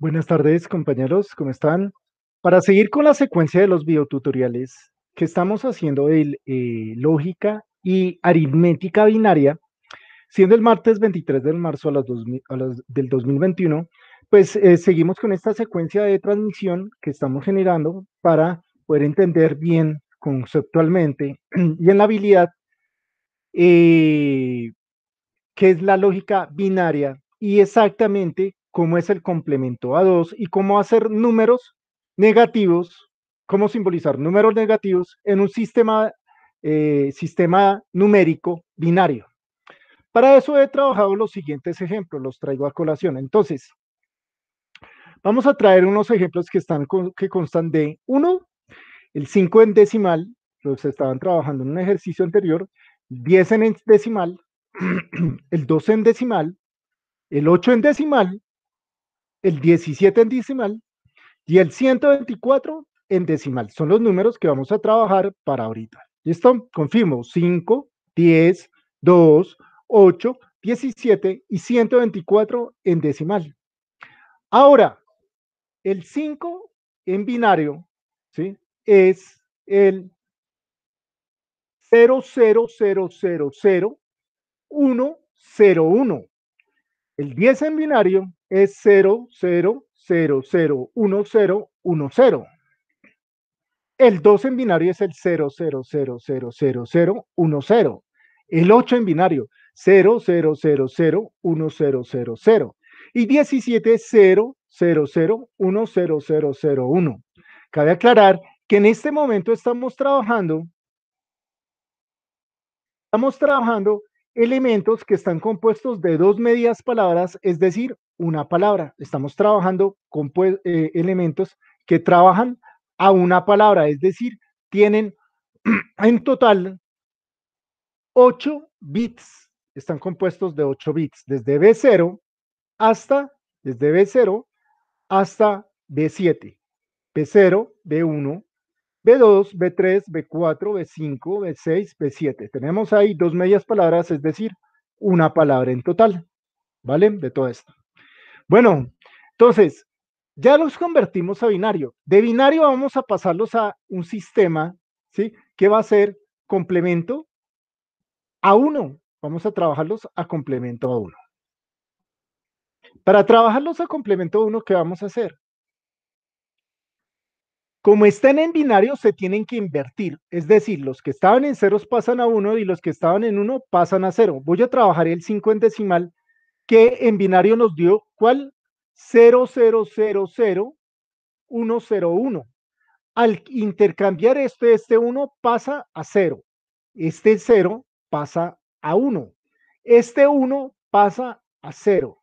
Buenas tardes, compañeros, ¿cómo están? Para seguir con la secuencia de los videotutoriales que estamos haciendo de eh, lógica y aritmética binaria, siendo el martes 23 de marzo a las, del 2021, pues eh, seguimos con esta secuencia de transmisión que estamos generando para poder entender bien conceptualmente y en la habilidad eh, qué es la lógica binaria y exactamente cómo es el complemento a 2 y cómo hacer números negativos, cómo simbolizar números negativos en un sistema, eh, sistema numérico binario. Para eso he trabajado los siguientes ejemplos, los traigo a colación. Entonces, vamos a traer unos ejemplos que, están, que constan de 1, el 5 en decimal, los estaban trabajando en un ejercicio anterior, 10 en decimal, el 12 en decimal, el 8 en decimal, el 17 en decimal y el 124 en decimal. Son los números que vamos a trabajar para ahorita. ¿Listo? Confirmo, 5, 10, 2, 8, 17 y 124 en decimal. Ahora, el 5 en binario ¿sí? es el 0000101. El 10 en binario es 00001010. El 2 en binario es el 00000010. El 8 en binario, 00001000 Y 17 es 00010001. Cabe aclarar que en este momento estamos trabajando, estamos trabajando elementos que están compuestos de dos medias palabras, es decir, una palabra. Estamos trabajando con pues, eh, elementos que trabajan a una palabra, es decir, tienen en total 8 bits. Están compuestos de 8 bits, desde B0 hasta, desde B0 hasta B7, B0, B1, B2, B3, B4, B5, B6, B7. Tenemos ahí dos medias palabras, es decir, una palabra en total, ¿vale? De todo esto. Bueno, entonces, ya los convertimos a binario. De binario vamos a pasarlos a un sistema, ¿sí? Que va a ser complemento a uno. Vamos a trabajarlos a complemento a uno. Para trabajarlos a complemento a uno, ¿qué vamos a hacer? Como están en binario, se tienen que invertir. Es decir, los que estaban en ceros pasan a 1 y los que estaban en 1 pasan a 0. Voy a trabajar el 5 en decimal, que en binario nos dio cuál? 0, 0, 0, 0, 0, 1, 1. Al intercambiar este, este 1 pasa a 0. Este 0 pasa a 1. Este 1 pasa a 0.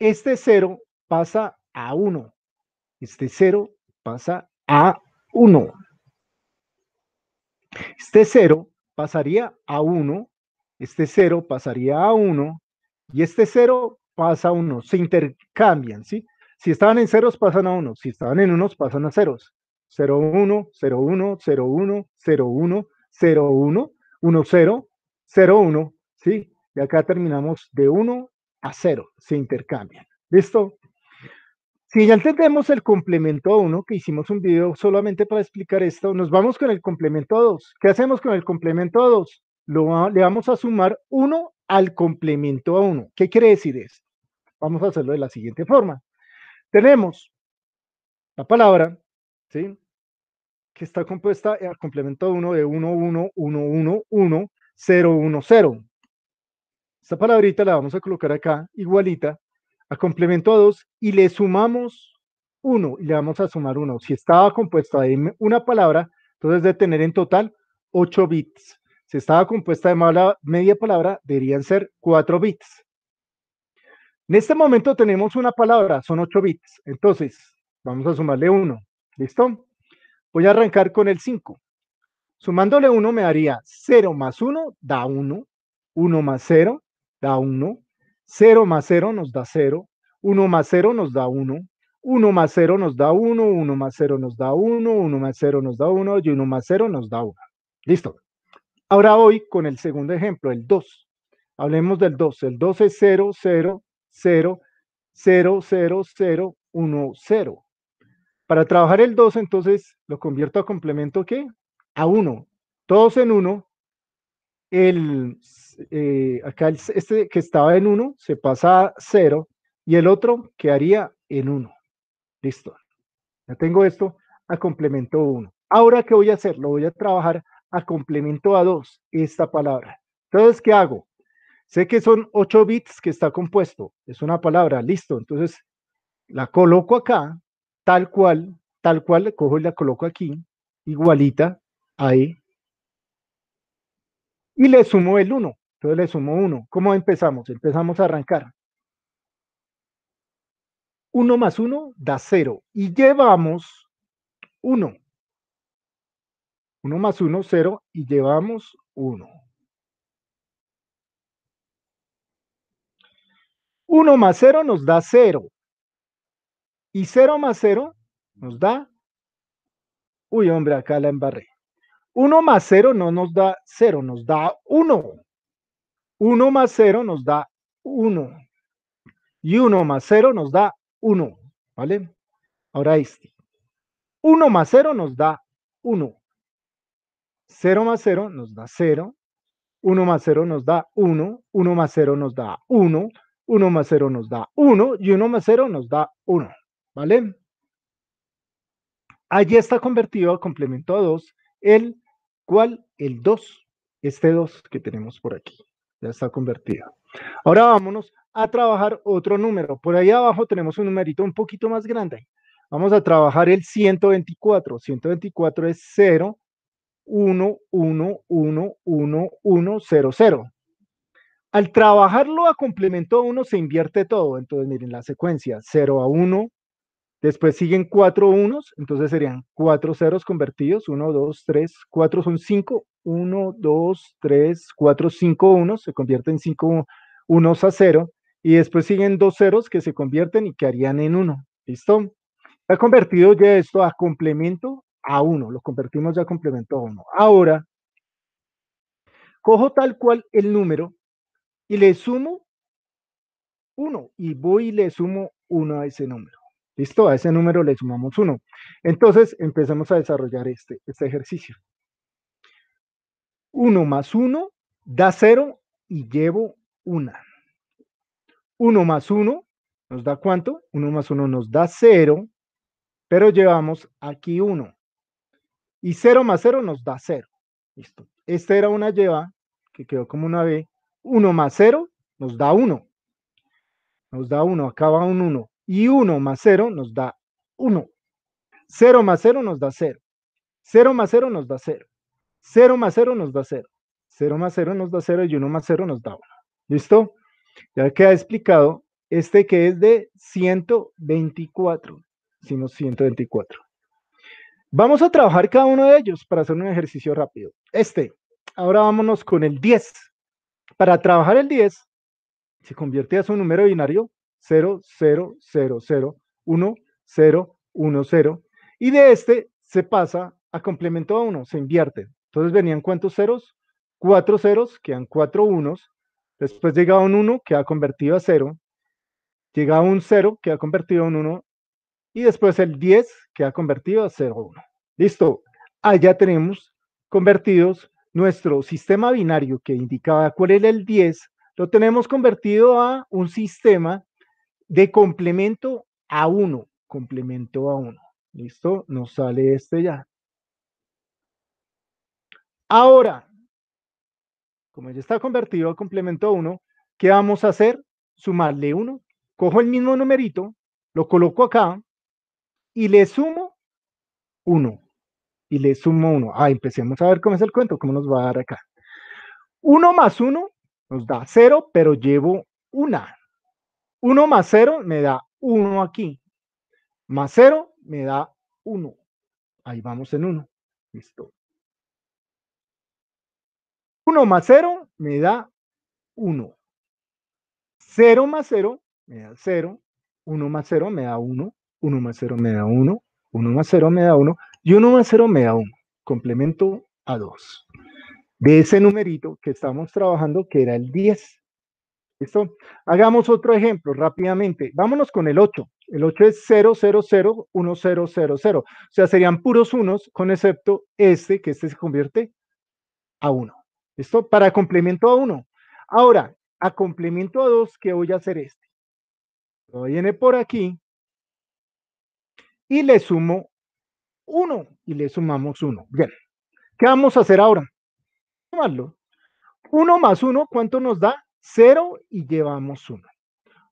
Este 0 pasa a 1. Este 0 pasa a 1. Este 0 pasaría a 1, este 0 pasaría a 1 y este 0 pasa a 1. Se intercambian, ¿sí? Si estaban en ceros, pasan a 1. Si estaban en unos, pasan a ceros. 0, 1, 0, 1, 0, 1, 0, 1, 0, 1, 1, 0, 0, 1, ¿sí? Y acá terminamos de 1 a 0, se intercambian. ¿Listo? Si ya entendemos el complemento a 1, que hicimos un video solamente para explicar esto, nos vamos con el complemento a 2. ¿Qué hacemos con el complemento a 2? Lo, le vamos a sumar 1 al complemento a 1. ¿Qué quiere decir eso? Vamos a hacerlo de la siguiente forma. Tenemos la palabra, ¿sí? que está compuesta al complemento 1 de 1, 1, 1, 1, 1, 0, 1, 0. Esta palabrita la vamos a colocar acá, igualita a complemento a 2 y le sumamos 1 y le vamos a sumar 1. Si estaba compuesta de una palabra, entonces de tener en total 8 bits. Si estaba compuesta de media palabra, deberían ser 4 bits. En este momento tenemos una palabra, son 8 bits. Entonces, vamos a sumarle 1. ¿Listo? Voy a arrancar con el 5. Sumándole 1 me daría 0 más 1 da 1, 1 más 0 da 1, 0 más 0 nos da 0, 1 más 0 nos da 1, 1 más 0 nos da 1, 1 más 0 nos da 1, 1 más 0 nos da 1 y 1 más 0 nos da 1. Listo. Ahora hoy con el segundo ejemplo, el 2. Hablemos del 2. El 2 es 0, 0, 0, 0, 0, 0, 1, 0. Para trabajar el 2, entonces lo convierto a complemento ¿qué? A 1. Todos en 1. El eh, acá este que estaba en 1 se pasa a 0 y el otro quedaría en 1. Listo. Ya tengo esto a complemento 1. Ahora, que voy a hacer? Lo voy a trabajar a complemento a 2, esta palabra. Entonces, ¿qué hago? Sé que son 8 bits que está compuesto. Es una palabra, listo. Entonces, la coloco acá, tal cual, tal cual, cojo y la coloco aquí, igualita, ahí. Y le sumo el 1. Entonces le sumo 1. ¿Cómo empezamos? Empezamos a arrancar. 1 más 1 da 0 y llevamos 1. 1 más 1, 0 y llevamos 1. 1 más 0 nos da 0. Y 0 más 0 nos da... Uy, hombre, acá la embarré. 1 más 0 no nos da 0, nos da 1. 1 más 0 nos da 1. Y 1 más 0 nos da 1. ¿Vale? Ahora este. 1 más 0 nos da 1. 0 más 0 nos da 0. 1 más 0 nos da 1. 1 más 0 nos da 1. 1 más 0 nos da 1. Y 1 más 0 nos da 1. ¿Vale? Allí está convertido a complemento a 2, el cual, el 2, este 2 que tenemos por aquí ya está convertido. Ahora vámonos a trabajar otro número. Por ahí abajo tenemos un numerito un poquito más grande. Vamos a trabajar el 124. 124 es 0, 1, 1, 1, 1, 1, 0, 0. Al trabajarlo a complemento 1 se invierte todo. Entonces, miren la secuencia, 0 a 1, Después siguen cuatro unos, entonces serían cuatro ceros convertidos, uno, dos, tres, cuatro son cinco, uno, dos, tres, cuatro, cinco unos, se convierten en cinco unos a cero, y después siguen dos ceros que se convierten y que harían en uno, ¿listo? Ha convertido ya esto a complemento a uno, lo convertimos ya a complemento a uno. Ahora, cojo tal cual el número y le sumo uno, y voy y le sumo uno a ese número. Listo, a ese número le sumamos 1. Entonces empezamos a desarrollar este, este ejercicio. 1 más 1 da 0 y llevo 1. 1 más 1 nos da cuánto? 1 más 1 nos da 0, pero llevamos aquí 1. Y 0 más 0 nos da 0. Listo. Esta era una lleva que quedó como una B. 1 más 0 nos da 1. Nos da 1, acaba un 1. Y 1 más 0 nos da 1. 0 más 0 nos da 0. 0 más 0 nos da 0. 0 más 0 nos da 0. 0 más 0 nos da 0 y 1 más 0 nos da 1. ¿Listo? Ya queda explicado este que es de 124. sino 124. Vamos a trabajar cada uno de ellos para hacer un ejercicio rápido. Este, ahora vámonos con el 10. Para trabajar el 10, se convierte a su número binario 0, 0, 0, 0, 1, 0, 1, 0. Y de este se pasa a complemento a 1, se invierte. Entonces venían cuántos ceros? Cuatro ceros, quedan cuatro unos. Después llega un 1 que ha convertido a 0. Llega un 0 que ha convertido a un 1. Y después el 10 que ha convertido a 0, 1. Listo. Allá tenemos convertidos nuestro sistema binario que indicaba cuál era el 10. Lo tenemos convertido a un sistema de complemento a 1 complemento a 1 ¿Listo? Nos sale este ya. Ahora, como ya está convertido a complemento a 1, ¿qué vamos a hacer? Sumarle 1. Cojo el mismo numerito, lo coloco acá y le sumo 1. Y le sumo 1. Ah, empecemos a ver cómo es el cuento, cómo nos va a dar acá. 1 más 1 nos da 0, pero llevo 1. 1 más 0 me da 1 aquí. Más 0 me da 1. Ahí vamos en 1. Listo. 1 más 0 me da 1. 0 más 0 me da 0. 1 más 0 me da 1. 1 más 0 me da 1. 1 más 0 me da 1. Y 1 más 0 me da 1. Complemento a 2. De ese numerito que estamos trabajando, que era el 10. ¿Listo? Hagamos otro ejemplo rápidamente. Vámonos con el 8. El 8 es 0, 0, 0, 1, 0, 0, 0. O sea, serían puros unos, con excepto este, que este se convierte a 1. ¿Listo? Para complemento a 1. Ahora, a complemento a 2, ¿qué voy a hacer este? Lo viene por aquí y le sumo 1 y le sumamos 1. Bien. ¿Qué vamos a hacer ahora? Sumarlo. 1 más 1, ¿cuánto nos da? 0 y llevamos 1.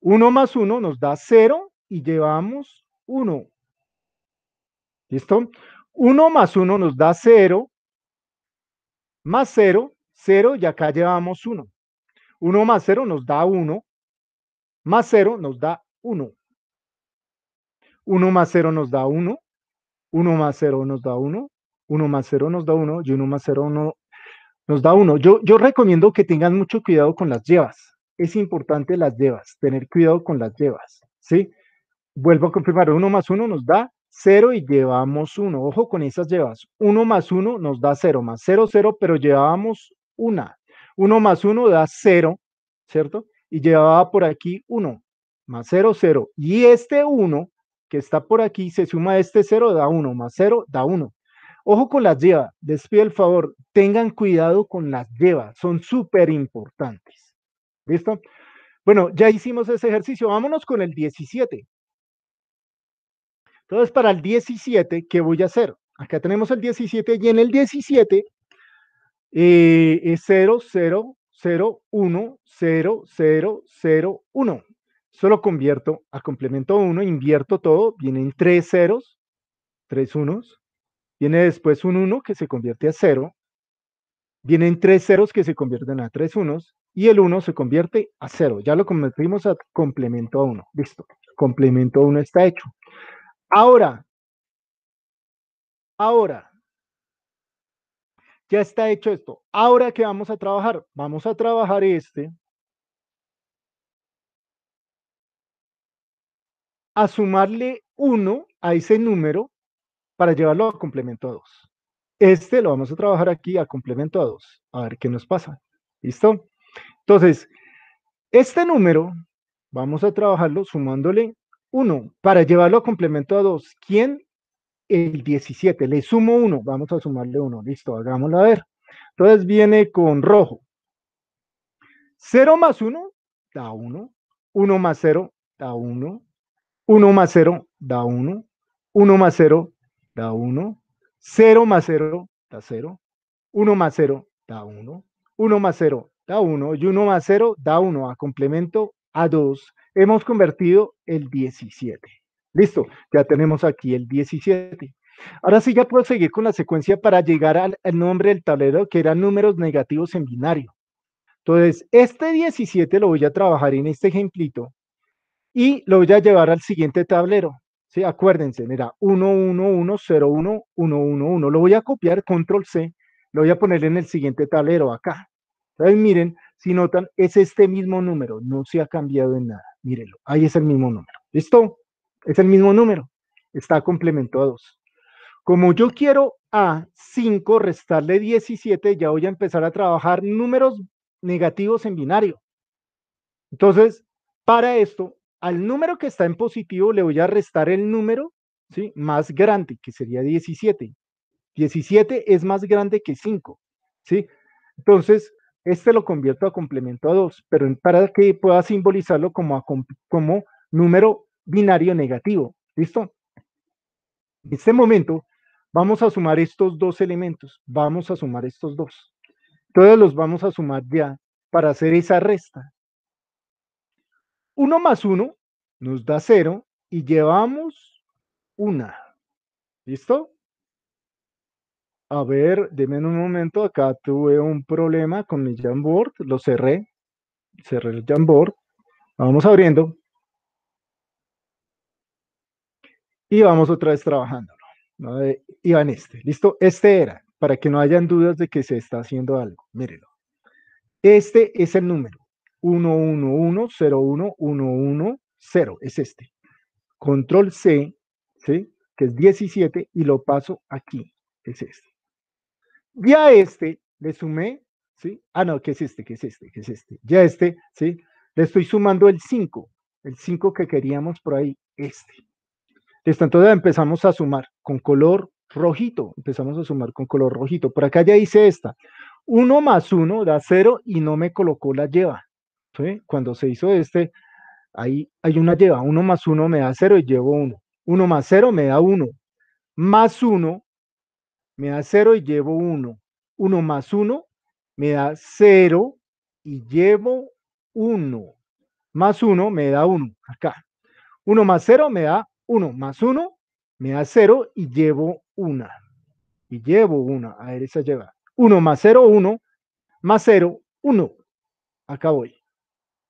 1 más 1 nos da 0 y llevamos 1. ¿Listo? 1 más 1 nos da 0, más 0, 0 y acá llevamos 1. 1 más 0 nos da 1, más 0 nos da 1. 1 más 0 nos da 1, 1 más 0 nos da 1, 1 más 0 nos da 1 y 1 más 0 no, nos da 1. Yo recomiendo que tengan mucho cuidado con las llevas. Es importante las llevas. Tener cuidado con las llevas. ¿Sí? Vuelvo a confirmar, 1 más 1 nos da 0 y llevamos 1. Ojo con esas llevas. 1 más 1 nos da 0. Más 0, 0. Pero llevábamos 1. 1 más 1 da 0. ¿Cierto? Y llevaba por aquí 1. Más 0, 0. Y este 1 que está por aquí se suma a este 0 da 1. Más 0, da 1. Ojo con las llevas, les pido el favor, tengan cuidado con las llevas, son súper importantes. ¿Listo? Bueno, ya hicimos ese ejercicio, vámonos con el 17. Entonces, para el 17, ¿qué voy a hacer? Acá tenemos el 17 y en el 17 eh, es 0, 0, 0, 1, 0, 0, 0, 1. Solo convierto a complemento 1, invierto todo, vienen tres ceros, tres unos, Viene después un 1 que se convierte a 0. Vienen tres ceros que se convierten a tres unos. Y el 1 se convierte a 0. Ya lo convertimos a complemento a 1. Listo. Complemento a 1 está hecho. Ahora, ahora, ya está hecho esto. Ahora que vamos a trabajar, vamos a trabajar este. A sumarle 1 a ese número para llevarlo a complemento a 2. Este lo vamos a trabajar aquí a complemento a 2, a ver qué nos pasa. ¿Listo? Entonces, este número vamos a trabajarlo sumándole 1 para llevarlo a complemento a 2. ¿Quién? El 17. Le sumo 1. Vamos a sumarle 1. Listo, hagámoslo a ver. Entonces viene con rojo. 0 más 1 da 1. 1 más 0 da 1. 1 más 0 da 1. 1 más 0 da 1, 0 más 0 da 0, 1 más 0 da 1, 1 más 0 da 1 y 1 más 0 da 1 a complemento a 2. Hemos convertido el 17. Listo, ya tenemos aquí el 17. Ahora sí ya puedo seguir con la secuencia para llegar al, nombre del tablero que eran números negativos en binario. Entonces, este 17 lo voy a trabajar en este ejemplito y lo voy a llevar al siguiente tablero. Sí, acuérdense, mira, 11101111. Lo voy a copiar, control C, lo voy a poner en el siguiente tablero acá. miren, si notan, es este mismo número, no se ha cambiado en nada. Mírenlo, ahí es el mismo número. ¿Listo? Es el mismo número, está complemento a 2. Como yo quiero a 5 restarle 17, ya voy a empezar a trabajar números negativos en binario. Entonces, para esto al número que está en positivo le voy a restar el número ¿sí? más grande, que sería 17. 17 es más grande que 5. ¿sí? Entonces, este lo convierto a complemento a 2, pero para que pueda simbolizarlo como, como número binario negativo. ¿Listo? En este momento vamos a sumar estos dos elementos, vamos a sumar estos dos. Todos los vamos a sumar ya para hacer esa resta. 1 más 1 nos da 0 y llevamos una. ¿Listo? A ver, denme un momento. Acá tuve un problema con mi Jamboard. Lo cerré. Cerré el Jamboard. Vamos abriendo. Y vamos otra vez trabajándolo. ¿no? Y eh, este. ¿Listo? Este era, para que no hayan dudas de que se está haciendo algo. mírenlo Este es el número. 1, 1, 1, 1, 1, 0, 0. Es este. Control C, ¿sí? que es 17, y lo paso aquí. Es este. ya a este le sumé, ¿sí? Ah, no, que es este, que es este, que es este. Ya este, ¿sí? Le estoy sumando el 5, el 5 que queríamos por ahí, este. Listo, entonces empezamos a sumar con color rojito, empezamos a sumar con color rojito. Por acá ya hice esta. 1 más 1 da 0 y no me colocó la lleva. Cuando se hizo este, ahí hay una lleva, 1 más 1 me da 0 y llevo 1. 1 más 0 me da 1. Más 1 me da 0 y llevo 1. 1 más 1 me da 0 y llevo 1. Más 1 me da 1, acá. 1 más 0 me da 1. Más 1 me da 0 y llevo 1. Y llevo 1. A ver, esa lleva. 1 más 0, 1. Más 0, 1. Acá voy.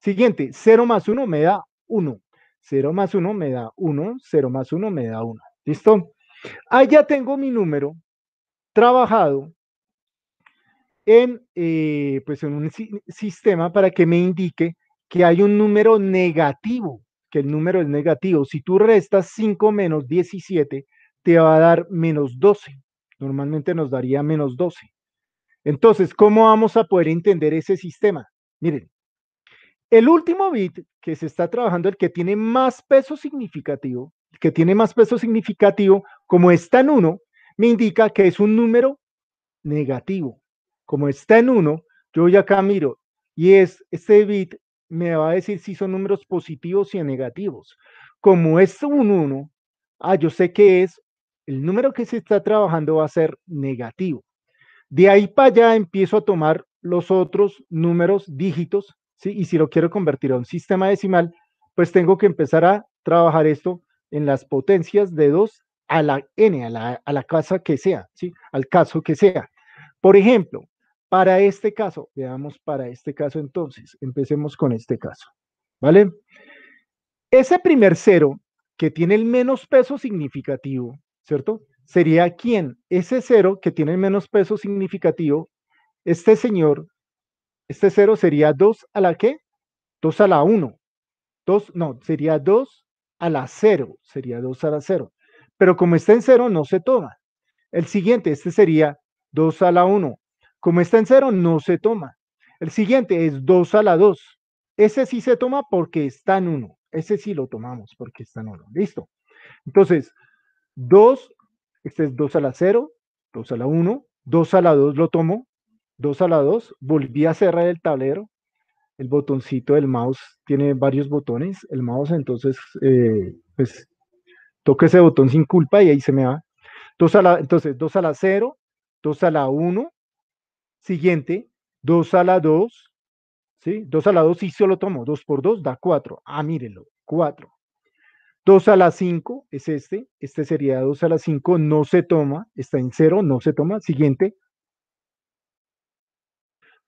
Siguiente, 0 más 1 me da 1. 0 más 1 me da 1. 0 más 1 me da 1. ¿Listo? Ahí ya tengo mi número trabajado en, eh, pues en un sistema para que me indique que hay un número negativo, que el número es negativo. Si tú restas 5 menos 17, te va a dar menos 12. Normalmente nos daría menos 12. Entonces, ¿cómo vamos a poder entender ese sistema? Miren, el último bit que se está trabajando, el que tiene más peso significativo, que tiene más peso significativo, como está en 1, me indica que es un número negativo. Como está en 1, yo ya acá miro y es este bit me va a decir si son números positivos y negativos. Como es un 1, ah, yo sé que es el número que se está trabajando va a ser negativo. De ahí para allá empiezo a tomar los otros números dígitos y si lo quiero convertir a un sistema decimal, pues tengo que empezar a trabajar esto en las potencias de 2 a la n, a la, casa que sea, ¿sí? Al caso que sea. Por ejemplo, para este caso, veamos para este caso entonces, empecemos con este caso, ¿vale? Ese primer cero que tiene el menos peso significativo, ¿cierto? Sería quién, ese cero que tiene el menos peso significativo, este señor este 0 sería 2 a la qué? 2 a la 1. 2, no, sería 2 a la 0. Sería 2 a la 0. Pero como está en 0, no se toma. El siguiente, este sería 2 a la 1. Como está en 0, no se toma. El siguiente es 2 a la 2. Ese sí se toma porque está en 1. Ese sí lo tomamos porque está en 1. Listo. Entonces, 2, este es 2 a la 0, 2 a la 1, 2 a la 2 lo tomo, 2 a la 2, volví a cerrar el tablero, el botoncito del mouse tiene varios botones, el mouse entonces, eh, pues, toque ese botón sin culpa y ahí se me va. Dos a la, entonces, 2 a la 0, 2 a la 1, siguiente, 2 a la 2, ¿sí? 2 a la 2 y solo tomo, 2 por 2 da 4, ah, mírenlo, 4. 2 a la 5 es este, este sería 2 a la 5, no se toma, está en 0, no se toma, siguiente,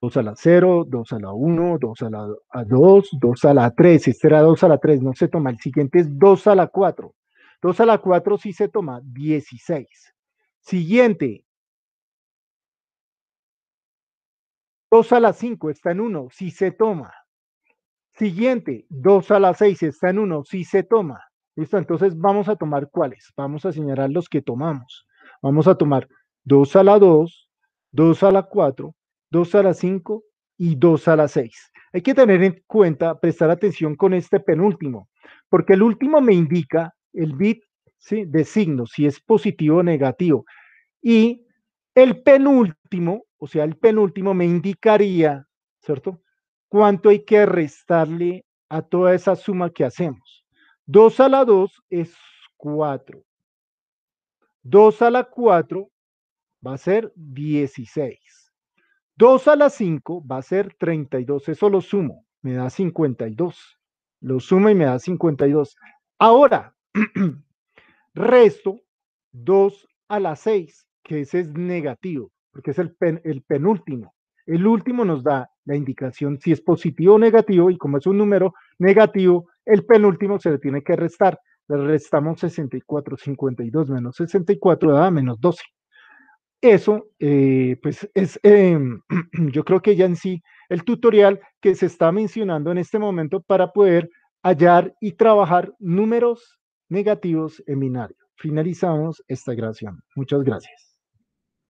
2 a la 0, 2 a la 1, 2 a la 2, 2 a la 3. Este era 2 a la 3, no se toma. El siguiente es 2 a la 4. 2 a la 4 sí se toma, 16. Siguiente. 2 a la 5 está en 1, sí se toma. Siguiente, 2 a la 6 está en 1, sí se toma. Listo, entonces vamos a tomar cuáles. Vamos a señalar los que tomamos. Vamos a tomar 2 a la 2, 2 a la 4, 2 a la 5 y 2 a la 6. Hay que tener en cuenta, prestar atención con este penúltimo, porque el último me indica el bit de signo, si es positivo o negativo. Y el penúltimo, o sea, el penúltimo me indicaría, ¿cierto? Cuánto hay que restarle a toda esa suma que hacemos. 2 a la 2 es 4. 2 a la 4 va a ser 16. 2 a la 5 va a ser 32. Eso lo sumo, me da 52. Lo sumo y me da 52. Ahora, resto 2 a la 6, que ese es negativo, porque es el, el penúltimo. El último nos da la indicación si es positivo o negativo, y como es un número negativo, el penúltimo se le tiene que restar. Le restamos 64, 52 menos 64 da menos 12 eso, eh, pues es, em, yo creo que ya en sí, el tutorial que se está mencionando en este momento para poder hallar y trabajar números negativos en binario. Finalizamos esta grabación. Muchas gracias.